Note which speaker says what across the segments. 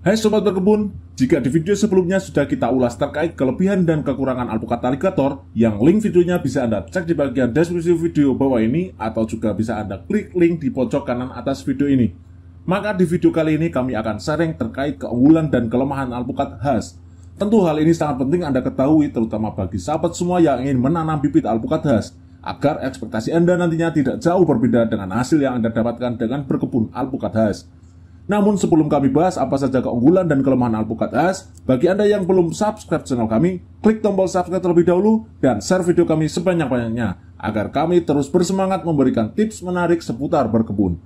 Speaker 1: Hai Sobat Berkebun, jika di video sebelumnya sudah kita ulas terkait kelebihan dan kekurangan alpukat aligator, yang link videonya bisa Anda cek di bagian deskripsi video bawah ini, atau juga bisa Anda klik link di pojok kanan atas video ini. Maka di video kali ini kami akan sharing terkait keunggulan dan kelemahan alpukat khas. Tentu hal ini sangat penting Anda ketahui terutama bagi sahabat semua yang ingin menanam bibit alpukat khas, agar ekspektasi Anda nantinya tidak jauh berbeda dengan hasil yang Anda dapatkan dengan berkebun alpukat khas. Namun sebelum kami bahas apa saja keunggulan dan kelemahan Alpukat AS, bagi Anda yang belum subscribe channel kami, klik tombol subscribe terlebih dahulu dan share video kami sebanyak-banyaknya agar kami terus bersemangat memberikan tips menarik seputar berkebun.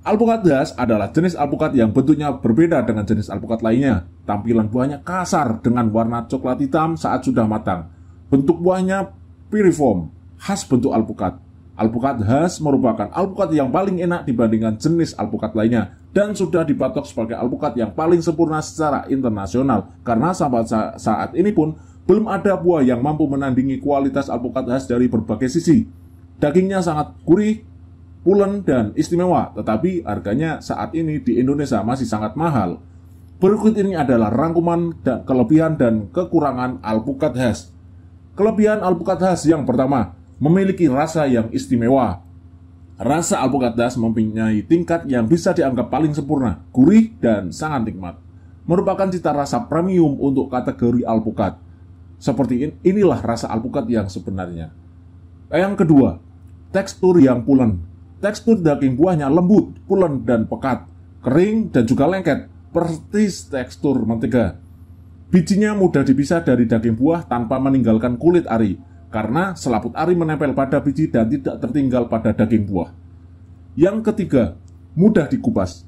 Speaker 1: Alpukat as adalah jenis alpukat yang bentuknya berbeda dengan jenis alpukat lainnya. Tampilan buahnya kasar dengan warna coklat hitam saat sudah matang. Bentuk buahnya piriform, khas bentuk alpukat. Alpukat khas merupakan alpukat yang paling enak dibandingkan jenis alpukat lainnya dan sudah dipatok sebagai alpukat yang paling sempurna secara internasional karena sampai saat ini pun belum ada buah yang mampu menandingi kualitas alpukat khas dari berbagai sisi. Dagingnya sangat gurih, pulen dan istimewa, tetapi harganya saat ini di Indonesia masih sangat mahal. Berikut ini adalah rangkuman dan kelebihan dan kekurangan alpukat khas. Kelebihan alpukat khas yang pertama, memiliki rasa yang istimewa. Rasa alpukat das mempunyai tingkat yang bisa dianggap paling sempurna, gurih dan sangat nikmat. Merupakan cita rasa premium untuk kategori alpukat. Seperti inilah rasa alpukat yang sebenarnya. Yang kedua, tekstur yang pulen. Tekstur daging buahnya lembut, pulen dan pekat, kering dan juga lengket, persis tekstur mentega. Bijinya mudah dipisah dari daging buah tanpa meninggalkan kulit ari karena selaput ari menempel pada biji dan tidak tertinggal pada daging buah. Yang ketiga, mudah dikupas.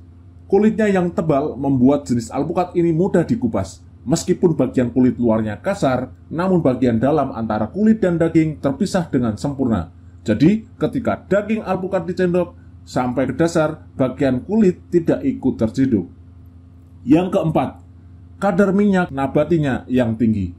Speaker 1: Kulitnya yang tebal membuat jenis alpukat ini mudah dikupas. Meskipun bagian kulit luarnya kasar, namun bagian dalam antara kulit dan daging terpisah dengan sempurna. Jadi, ketika daging alpukat dicendok sampai ke dasar, bagian kulit tidak ikut terciduk. Yang keempat, kadar minyak nabatinya yang tinggi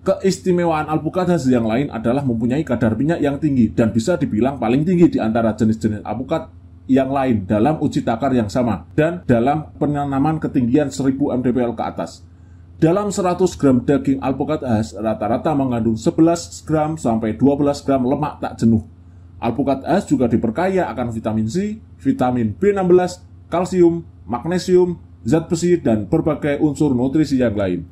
Speaker 1: keistimewaan alpukat yang lain adalah mempunyai kadar minyak yang tinggi dan bisa dibilang paling tinggi di antara jenis-jenis alpukat yang lain dalam uji takar yang sama dan dalam penanaman ketinggian 1000 mdpl ke atas. Dalam 100 gram daging alpukat as rata-rata mengandung 11 gram sampai 12 gram lemak tak jenuh. Alpukat as juga diperkaya akan vitamin C, vitamin B16, kalsium, magnesium, zat besi, dan berbagai unsur nutrisi yang lain.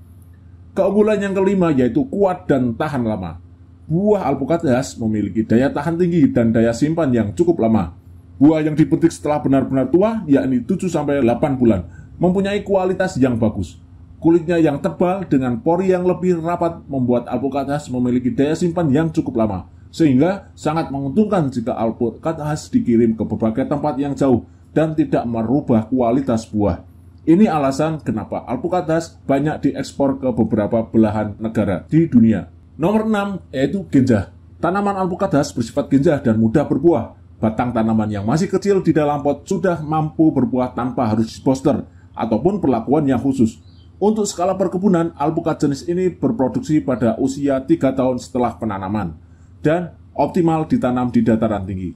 Speaker 1: Keunggulan yang kelima yaitu kuat dan tahan lama. Buah alpukat khas memiliki daya tahan tinggi dan daya simpan yang cukup lama. Buah yang dipetik setelah benar-benar tua, yakni 7-8 bulan, mempunyai kualitas yang bagus. Kulitnya yang tebal dengan pori yang lebih rapat membuat alpukat khas memiliki daya simpan yang cukup lama, sehingga sangat menguntungkan jika alpukat khas dikirim ke berbagai tempat yang jauh dan tidak merubah kualitas buah. Ini alasan kenapa alpukat alpukatas banyak diekspor ke beberapa belahan negara di dunia. Nomor 6 yaitu genjah. Tanaman alpukat alpukatas bersifat genjah dan mudah berbuah. Batang tanaman yang masih kecil di dalam pot sudah mampu berbuah tanpa harus poster ataupun perlakuan yang khusus. Untuk skala perkebunan, alpukat jenis ini berproduksi pada usia 3 tahun setelah penanaman dan optimal ditanam di dataran tinggi.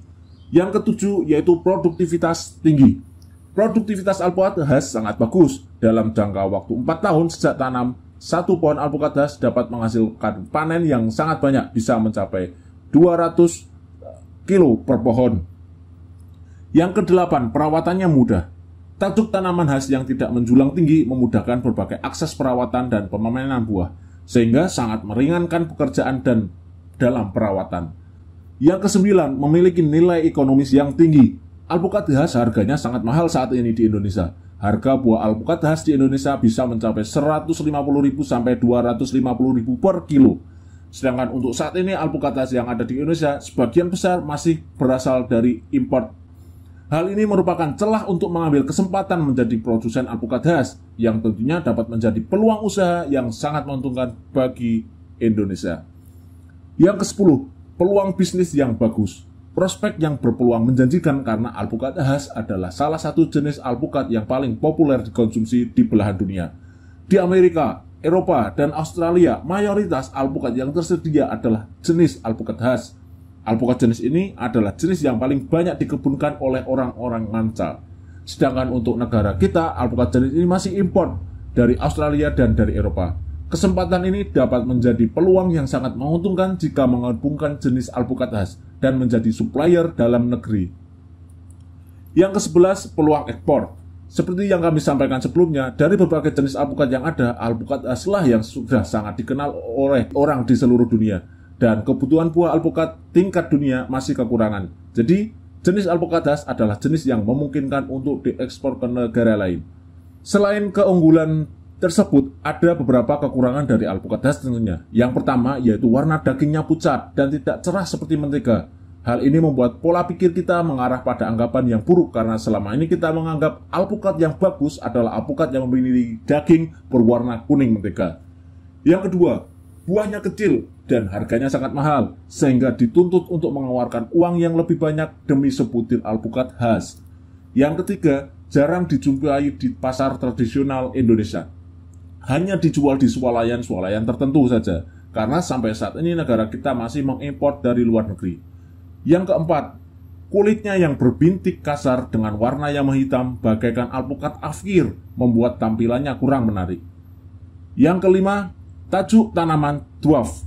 Speaker 1: Yang ketujuh yaitu produktivitas tinggi. Produktivitas alpukat khas sangat bagus. Dalam jangka waktu 4 tahun sejak tanam, satu pohon alpukat khas dapat menghasilkan panen yang sangat banyak, bisa mencapai 200 eh, kilo per pohon. Yang kedelapan, perawatannya mudah. Tajuk tanaman khas yang tidak menjulang tinggi memudahkan berbagai akses perawatan dan pemanenan buah, sehingga sangat meringankan pekerjaan dan dalam perawatan. Yang kesembilan, memiliki nilai ekonomis yang tinggi. Alpukat khas harganya sangat mahal saat ini di Indonesia. Harga buah alpukat khas di Indonesia bisa mencapai 150.000 sampai 250.000 per kilo. Sedangkan untuk saat ini alpukat khas yang ada di Indonesia sebagian besar masih berasal dari import. Hal ini merupakan celah untuk mengambil kesempatan menjadi produsen alpukat khas yang tentunya dapat menjadi peluang usaha yang sangat menguntungkan bagi Indonesia. Yang ke-10, peluang bisnis yang bagus. Prospek yang berpeluang menjanjikan karena alpukat khas adalah salah satu jenis alpukat yang paling populer dikonsumsi di belahan dunia. Di Amerika, Eropa, dan Australia, mayoritas alpukat yang tersedia adalah jenis alpukat khas. Alpukat jenis ini adalah jenis yang paling banyak dikebunkan oleh orang-orang manca. Sedangkan untuk negara kita, alpukat jenis ini masih import dari Australia dan dari Eropa. Kesempatan ini dapat menjadi peluang yang sangat menguntungkan jika menggabungkan jenis alpukat khas dan menjadi supplier dalam negeri. Yang ke-11, peluang ekspor. Seperti yang kami sampaikan sebelumnya, dari berbagai jenis alpukat yang ada, alpukat aslah yang sudah sangat dikenal oleh orang di seluruh dunia. Dan kebutuhan buah alpukat tingkat dunia masih kekurangan. Jadi, jenis alpukat das adalah jenis yang memungkinkan untuk diekspor ke negara lain. Selain keunggulan tersebut ada beberapa kekurangan dari alpukat das, tentunya. Yang pertama yaitu warna dagingnya pucat dan tidak cerah seperti mentega. Hal ini membuat pola pikir kita mengarah pada anggapan yang buruk karena selama ini kita menganggap alpukat yang bagus adalah alpukat yang memiliki daging berwarna kuning mentega. Yang kedua, buahnya kecil dan harganya sangat mahal sehingga dituntut untuk mengeluarkan uang yang lebih banyak demi sebutir alpukat khas. Yang ketiga, jarang dijumpai di pasar tradisional Indonesia hanya dijual di swalayan-swalayan tertentu saja karena sampai saat ini negara kita masih mengimpor dari luar negeri. Yang keempat, kulitnya yang berbintik kasar dengan warna yang menghitam bagaikan alpukat afkir membuat tampilannya kurang menarik. Yang kelima, tajuk tanaman dwarf,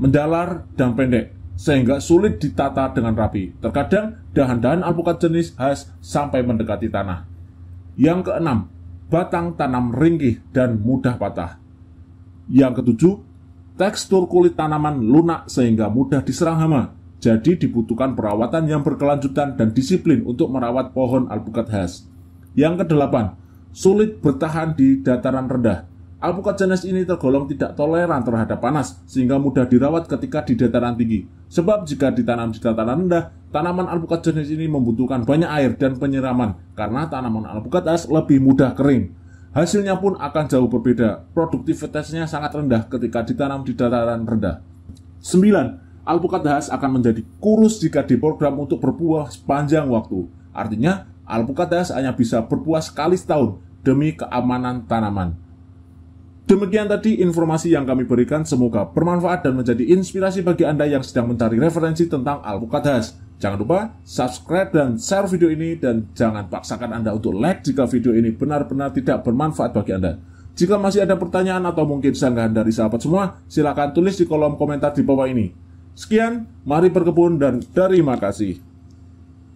Speaker 1: mendalar dan pendek, sehingga sulit ditata dengan rapi. Terkadang dahan-dahan alpukat jenis khas sampai mendekati tanah. Yang keenam, batang tanam ringkih dan mudah patah. Yang ketujuh, tekstur kulit tanaman lunak sehingga mudah diserang hama. Jadi dibutuhkan perawatan yang berkelanjutan dan disiplin untuk merawat pohon alpukat khas. Yang kedelapan, sulit bertahan di dataran rendah. Alpukat jenis ini tergolong tidak toleran terhadap panas, sehingga mudah dirawat ketika di dataran tinggi. Sebab jika ditanam di dataran rendah, tanaman alpukat jenis ini membutuhkan banyak air dan penyiraman, karena tanaman alpukat as lebih mudah kering. Hasilnya pun akan jauh berbeda. Produktivitasnya sangat rendah ketika ditanam di dataran rendah. 9. Alpukat khas akan menjadi kurus jika diprogram untuk berbuah sepanjang waktu. Artinya, alpukat khas hanya bisa berbuah sekali setahun demi keamanan tanaman. Demikian tadi informasi yang kami berikan, semoga bermanfaat dan menjadi inspirasi bagi Anda yang sedang mencari referensi tentang al Jangan lupa subscribe dan share video ini dan jangan paksakan Anda untuk like jika video ini benar-benar tidak bermanfaat bagi Anda. Jika masih ada pertanyaan atau mungkin sanggahan dari sahabat semua, silakan tulis di kolom komentar di bawah ini. Sekian, mari berkebun dan terima kasih.